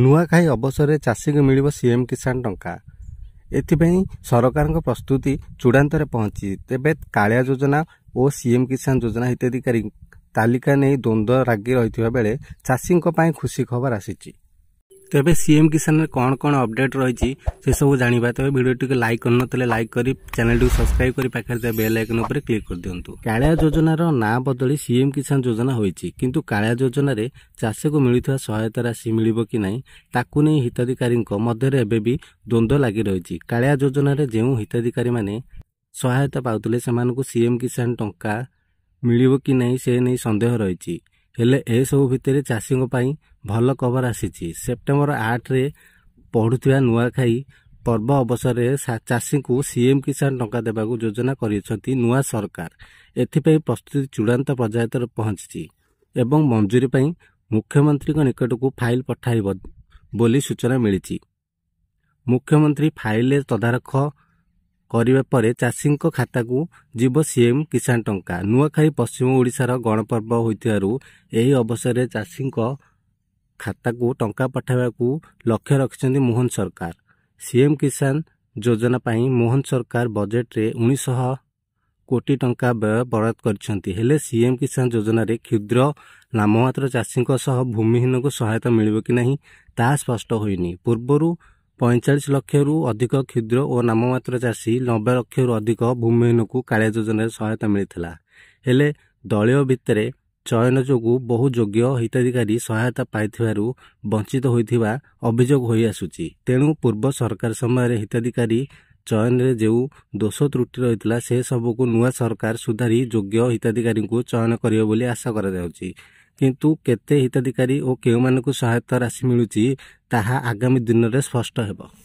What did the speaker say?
ନୂଆଖାଇ ଅବସରରେ ଚାଷୀଙ୍କୁ ମିଳିବ ସିଏମ୍ କିଷାନ ଟଙ୍କା ଏଥିପାଇଁ ସରକାରଙ୍କ ପ୍ରସ୍ତୁତି ଚୂଡ଼ାନ୍ତରେ ପହଞ୍ଚି ତେବେ କାଳିଆ ଯୋଜନା ଓ ସିଏମ୍ କିଷାନ ଯୋଜନା ହିତାଧିକାରୀ ତାଲିକା ନେଇ ଦ୍ୱନ୍ଦ୍ୱ ରାଗି ରହିଥିବା ବେଳେ ଚାଷୀଙ୍କ ପାଇଁ ଖୁସି ଖବର ଆସିଛି তেবে সিএম কিষାନରେ କ'ଣ କ'ଣ ଅପଡ଼େଟ୍ ରହିଛି ସେସବୁ ଜାଣିବା ତେବେ ଭିଡ଼ିଓଟିକୁ ଲାଇକ୍ କରିନଥିଲେ ଲାଇକ୍ କରି ଚ୍ୟାନେଲଟିକୁ ସବସ୍କ୍ରାଇବ୍ କରି ପାଖରେ ଥିବା ବେଲ୍ ଆଇକନ୍ ଉପରେ କ୍ଲିକ୍ କରିଦିଅନ୍ତୁ କାଳିଆ ଯୋଜନାର ନାଁ ବଦଳି ସିଏମ୍ କିଷାନ ଯୋଜନା ହୋଇଛି କିନ୍ତୁ କାଳିଆ ଯୋଜନାରେ ଚାଷୀକୁ ମିଳୁଥିବା ସହାୟତା ରାଶି ମିଳିବ କି ନାହିଁ ତାକୁ ନେଇ ହିତାଧିକାରୀଙ୍କ ମଧ୍ୟରେ ଏବେ ବି ଦ୍ୱନ୍ଦ୍ୱ ଲାଗି ରହିଛି କାଳିଆ ଯୋଜନାରେ ଯେଉଁ ହିତାଧିକାରୀମାନେ ସହାୟତା ପାଉଥିଲେ ସେମାନଙ୍କୁ ସିଏମ୍ କିଷାନ ଟଙ୍କା ମିଳିବ କି ନାହିଁ ସେ ନେଇ ସନ୍ଦେହ ରହିଛି ହେଲେ ଏସବୁ ଭିତରେ ଚାଷୀଙ୍କ ପାଇଁ ଭଲ ଖବର ଆସିଛି ସେପ୍ଟେମ୍ବର ଆଠରେ ପଢ଼ୁଥିବା ନୂଆଖାଇ ପର୍ବ ଅବସରରେ ଚାଷୀଙ୍କୁ ସିଏମ୍ କିଷାନ ଟଙ୍କା ଦେବାକୁ ଯୋଜନା କରିଛନ୍ତି ନୂଆ ସରକାର ଏଥିପାଇଁ ପ୍ରସ୍ତୁତି ଚୂଡ଼ାନ୍ତ ପର୍ଯ୍ୟାୟରେ ପହଞ୍ଚିଛି ଏବଂ ମଞ୍ଜୁରୀ ପାଇଁ ମୁଖ୍ୟମନ୍ତ୍ରୀଙ୍କ ନିକଟକୁ ଫାଇଲ୍ ପଠାଇବ ବୋଲି ସୂଚନା ମିଳିଛି ମୁଖ୍ୟମନ୍ତ୍ରୀ ଫାଇଲ୍ରେ ତଦାରଖ କରିବା ପରେ ଚାଷୀଙ୍କ ଖାତାକୁ ଯିବ ସିଏମ୍ କିଷାନ ଟଙ୍କା ନୂଆଖାଇ ପଶ୍ଚିମ ଓଡ଼ିଶାର ଗଣପର୍ବ ହୋଇଥିବାରୁ ଏହି ଅବସରରେ ଚାଷୀଙ୍କ ଖାତାକୁ ଟଙ୍କା ପଠାଇବାକୁ ଲକ୍ଷ୍ୟ ରଖିଛନ୍ତି ମୋହନ ସରକାର ସିଏମ୍ କିଷାନ ଯୋଜନା ପାଇଁ ମୋହନ ସରକାର ବଜେଟ୍ରେ ଉଣେଇଶହ କୋଟି ଟଙ୍କା ବ୍ୟୟ ବରାଦ କରିଛନ୍ତି ହେଲେ ସିଏମ୍ କିଷାନ ଯୋଜନାରେ କ୍ଷୁଦ୍ର ନାମମାତ୍ର ଚାଷୀଙ୍କ ସହ ଭୂମିହୀନକୁ ସହାୟତା ମିଳିବ କି ନାହିଁ ତାହା ସ୍ପଷ୍ଟ ହୋଇନି ପୂର୍ବରୁ ପଇଁଚାଳିଶ ଲକ୍ଷରୁ ଅଧିକ କ୍ଷୁଦ୍ର ଓ ନାମମାତ୍ର ଚାଷୀ ନବେ ଲକ୍ଷରୁ ଅଧିକ ଭୂମିହୀନକୁ କାଳିଆ ଯୋଜନାରେ ସହାୟତା ମିଳିଥିଲା ହେଲେ ଦଳୀୟ ଭିତରେ ଚୟନ ଯୋଗୁଁ ବହୁ ଯୋଗ୍ୟ ହିତାଧିକାରୀ ସହାୟତା ପାଇଥିବାରୁ ବଞ୍ଚିତ ହୋଇଥିବା ଅଭିଯୋଗ ହୋଇଆସୁଛି ତେଣୁ ପୂର୍ବ ସରକାର ସମୟରେ ହିତାଧିକାରୀ ଚୟନରେ ଯେଉଁ ଦୋଷ ତ୍ରୁଟି ରହିଥିଲା ସେସବୁକୁ ନୂଆ ସରକାର ସୁଧାରି ଯୋଗ୍ୟ ହିତାଧିକାରୀଙ୍କୁ ଚୟନ କରିବ ବୋଲି ଆଶା କରାଯାଉଛି କିନ୍ତୁ କେତେ ହିତାଧିକାରୀ ଓ କେଉଁମାନଙ୍କୁ ସହାୟତା ରାଶି ମିଳୁଛି ତାହା ଆଗାମୀ ଦିନରେ ସ୍ପଷ୍ଟ ହେବ